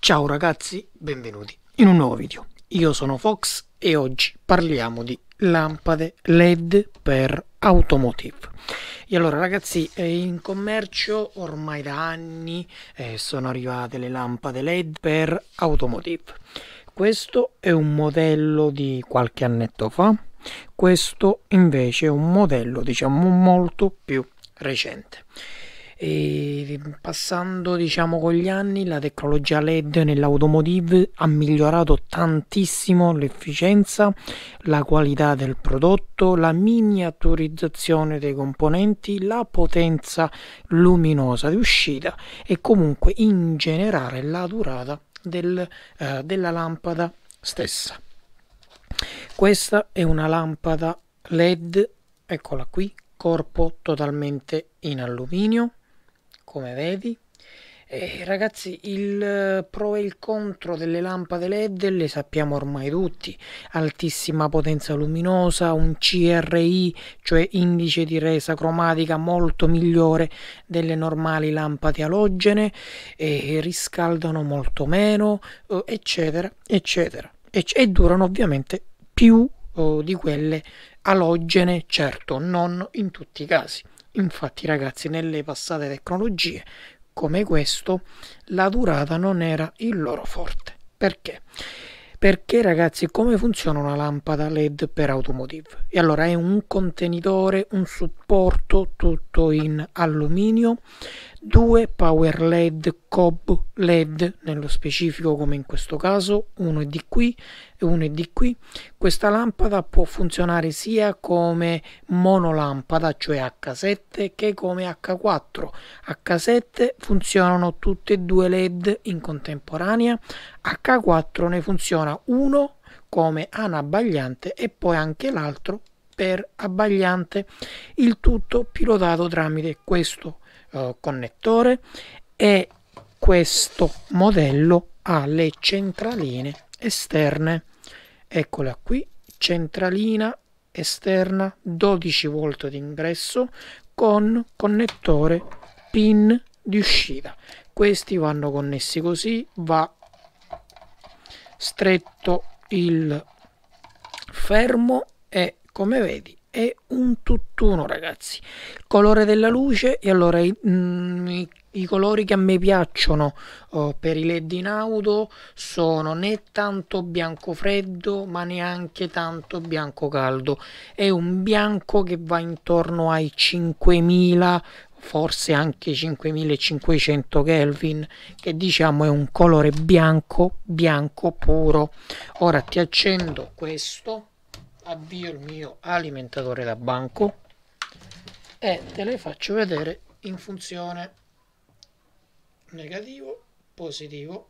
Ciao ragazzi, benvenuti in un nuovo video. Io sono Fox e oggi parliamo di lampade LED per automotive. E allora ragazzi, in commercio ormai da anni eh, sono arrivate le lampade LED per automotive. Questo è un modello di qualche annetto fa, questo invece è un modello diciamo molto più recente. E passando diciamo con gli anni la tecnologia LED nell'automotive ha migliorato tantissimo l'efficienza, la qualità del prodotto, la miniaturizzazione dei componenti, la potenza luminosa di uscita e comunque in generale la durata del, eh, della lampada stessa. Questa è una lampada LED, eccola qui, corpo totalmente in alluminio come vedi. E ragazzi, il eh, pro e il contro delle lampade LED le sappiamo ormai tutti. Altissima potenza luminosa, un CRI, cioè indice di resa cromatica molto migliore delle normali lampade alogene, e riscaldano molto meno, eh, eccetera, eccetera. E, e durano ovviamente più oh, di quelle alogene, certo, non in tutti i casi. Infatti ragazzi nelle passate tecnologie come questo la durata non era il loro forte. Perché? perché ragazzi come funziona una lampada led per automotive e allora è un contenitore un supporto tutto in alluminio due power led cob led nello specifico come in questo caso uno è di qui e uno è di qui questa lampada può funzionare sia come monolampada cioè h7 che come h4 h7 funzionano tutte e due led in contemporanea H4 ne funziona uno come anabbagliante e poi anche l'altro per abbagliante, il tutto pilotato tramite questo eh, connettore e questo modello ha le centraline esterne. Eccola qui, centralina esterna 12 volt d'ingresso con connettore pin di uscita. Questi vanno connessi così, va stretto il fermo e come vedi è un tutt'uno ragazzi il colore della luce e allora i, mh, mm, i colori che a me piacciono oh, per i led in auto sono né tanto bianco freddo ma neanche tanto bianco caldo è un bianco che va intorno ai 5000 forse anche 5500 Kelvin che diciamo è un colore bianco bianco puro ora ti accendo questo avvio il mio alimentatore da banco e te le faccio vedere in funzione negativo positivo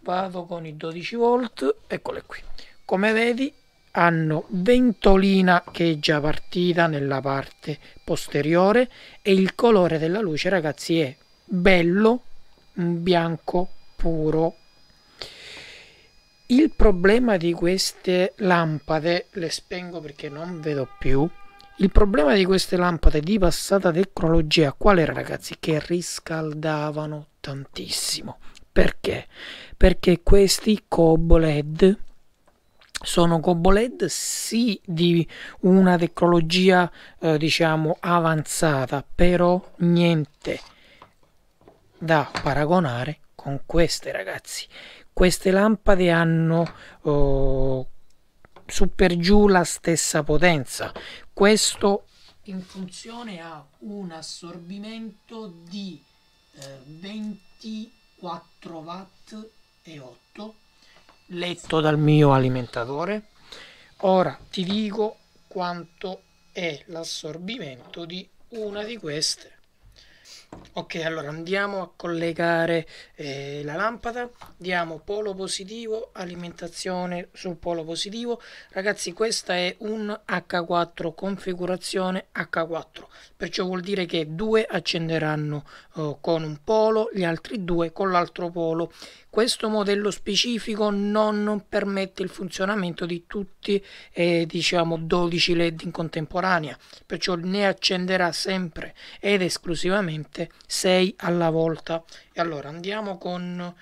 vado con i 12 volt eccole qui come vedi hanno ventolina che è già partita nella parte posteriore e il colore della luce ragazzi è bello bianco puro il problema di queste lampade le spengo perché non vedo più il problema di queste lampade di passata tecnologia qual era ragazzi? Che riscaldavano tantissimo. Perché? Perché questi COB LED sono gobbo led sì di una tecnologia eh, diciamo avanzata però niente da paragonare con queste ragazzi queste lampade hanno eh, su per giù la stessa potenza questo in funzione ha un assorbimento di eh, 24 watt e 8 letto dal mio alimentatore. Ora ti dico quanto è l'assorbimento di una di queste ok allora andiamo a collegare eh, la lampada diamo polo positivo alimentazione sul polo positivo ragazzi questa è un h4 configurazione h4 perciò vuol dire che due accenderanno eh, con un polo gli altri due con l'altro polo questo modello specifico non permette il funzionamento di tutti eh, diciamo 12 led in contemporanea perciò ne accenderà sempre ed esclusivamente veramente 6 alla volta. E allora andiamo con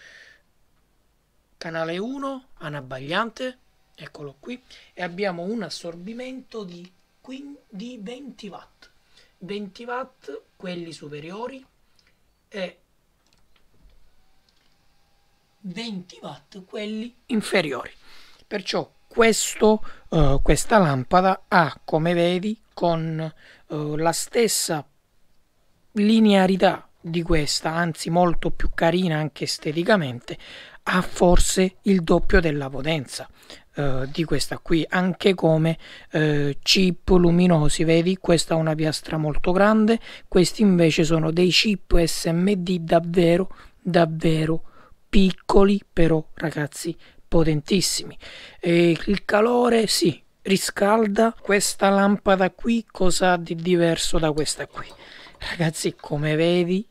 canale 1, anabagliante, eccolo qui, e abbiamo un assorbimento di, di 20 watt. 20 watt, quelli superiori, e 20 watt quelli inferiori perciò questo, uh, questa lampada ha come vedi con uh, la stessa linearità di questa, anzi molto più carina anche esteticamente, ha forse il doppio della potenza eh, di questa qui, anche come eh, chip luminosi, vedi questa è una piastra molto grande, questi invece sono dei chip SMD davvero, davvero piccoli, però ragazzi potentissimi. E il calore, sì, riscalda questa lampada qui, cosa ha di diverso da questa qui? Ragazzi, come vedi,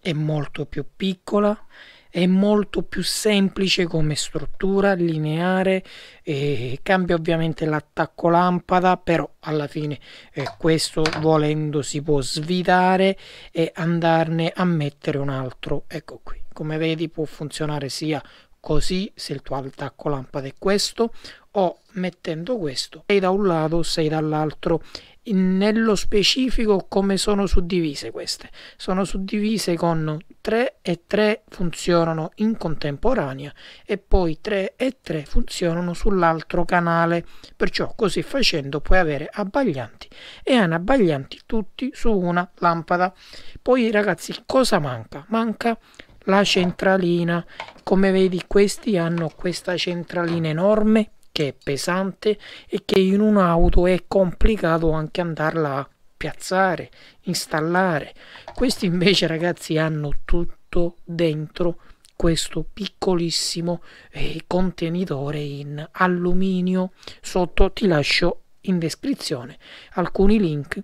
è molto più piccola, è molto più semplice come struttura, lineare, eh, cambia ovviamente l'attacco lampada, però alla fine eh, questo volendo si può svitare e andarne a mettere un altro. Ecco qui, come vedi può funzionare sia così se il tuo attacco lampada è questo o mettendo questo sei da un lato sei dall'altro nello specifico come sono suddivise queste. Sono suddivise con 3 e 3 funzionano in contemporanea e poi 3 e 3 funzionano sull'altro canale. Perciò così facendo puoi avere abbaglianti e anabaglianti tutti su una lampada. Poi ragazzi cosa manca? Manca la centralina. Come vedi questi hanno questa centralina enorme che è pesante e che in un'auto è complicato anche andarla a piazzare, installare. Questi invece ragazzi hanno tutto dentro questo piccolissimo eh, contenitore in alluminio. Sotto ti lascio in descrizione alcuni link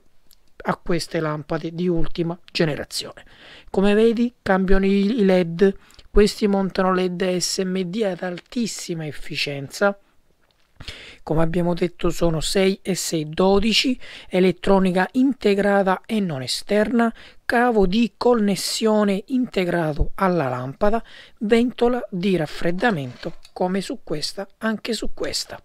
a queste lampade di ultima generazione. Come vedi cambiano i LED, questi montano LED SMD ad altissima efficienza come abbiamo detto sono 6 e 6 12 elettronica integrata e non esterna cavo di connessione integrato alla lampada ventola di raffreddamento come su questa anche su questa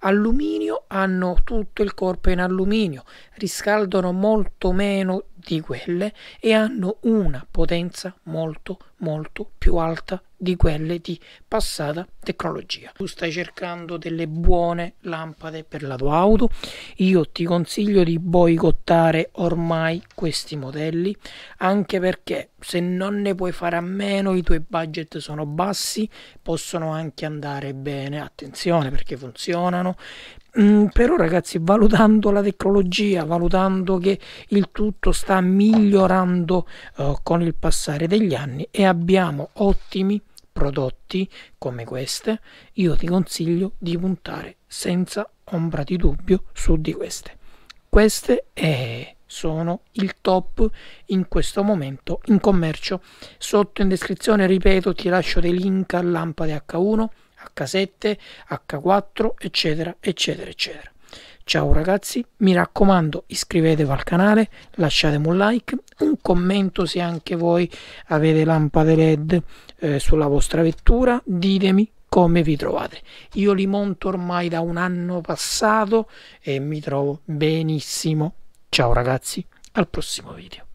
alluminio hanno tutto il corpo in alluminio riscaldano molto meno di quelle e hanno una potenza molto molto più alta di quelle di passata tecnologia. Tu stai cercando delle buone lampade per la tua auto, io ti consiglio di boicottare ormai questi modelli anche perché se non ne puoi fare a meno, i tuoi budget sono bassi, possono anche andare bene, attenzione perché funzionano. Mm, però ragazzi, valutando la tecnologia, valutando che il tutto sta migliorando uh, con il passare degli anni e abbiamo ottimi prodotti come queste, io ti consiglio di puntare senza ombra di dubbio su di queste. Queste è sono il top in questo momento in commercio. Sotto in descrizione, ripeto, ti lascio dei link a lampade H1, H7, H4, eccetera, eccetera, eccetera. Ciao ragazzi, mi raccomando iscrivetevi al canale, lasciatemi un like, un commento se anche voi avete lampade LED eh, sulla vostra vettura, ditemi come vi trovate. Io li monto ormai da un anno passato e mi trovo benissimo. Ciao ragazzi, al prossimo video.